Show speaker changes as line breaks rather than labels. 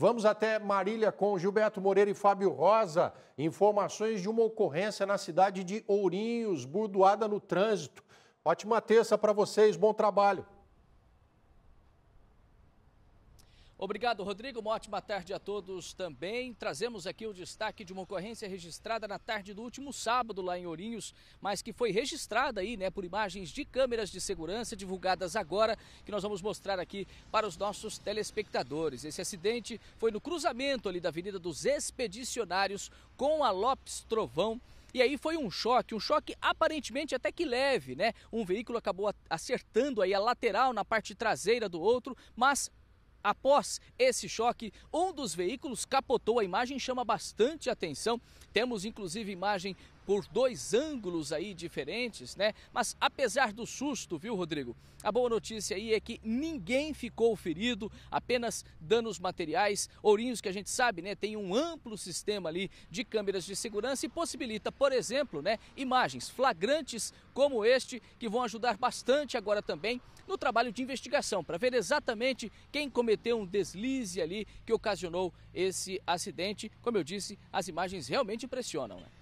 Vamos até Marília com Gilberto Moreira e Fábio Rosa. Informações de uma ocorrência na cidade de Ourinhos, burdoada no trânsito. Ótima terça para vocês, bom trabalho.
Obrigado, Rodrigo. Uma ótima tarde a todos também. Trazemos aqui o destaque de uma ocorrência registrada na tarde do último sábado lá em Ourinhos, mas que foi registrada aí, né, por imagens de câmeras de segurança divulgadas agora, que nós vamos mostrar aqui para os nossos telespectadores. Esse acidente foi no cruzamento ali da Avenida dos Expedicionários com a Lopes Trovão. E aí foi um choque, um choque aparentemente até que leve, né? Um veículo acabou acertando aí a lateral na parte traseira do outro, mas Após esse choque, um dos veículos capotou. A imagem chama bastante atenção. Temos inclusive imagem por dois ângulos aí diferentes, né? Mas apesar do susto, viu, Rodrigo? A boa notícia aí é que ninguém ficou ferido, apenas danos materiais. Ourinhos, que a gente sabe, né, tem um amplo sistema ali de câmeras de segurança e possibilita, por exemplo, né, imagens flagrantes como este, que vão ajudar bastante agora também no trabalho de investigação, para ver exatamente quem cometeu um deslize ali que ocasionou esse acidente. Como eu disse, as imagens realmente impressionam, né?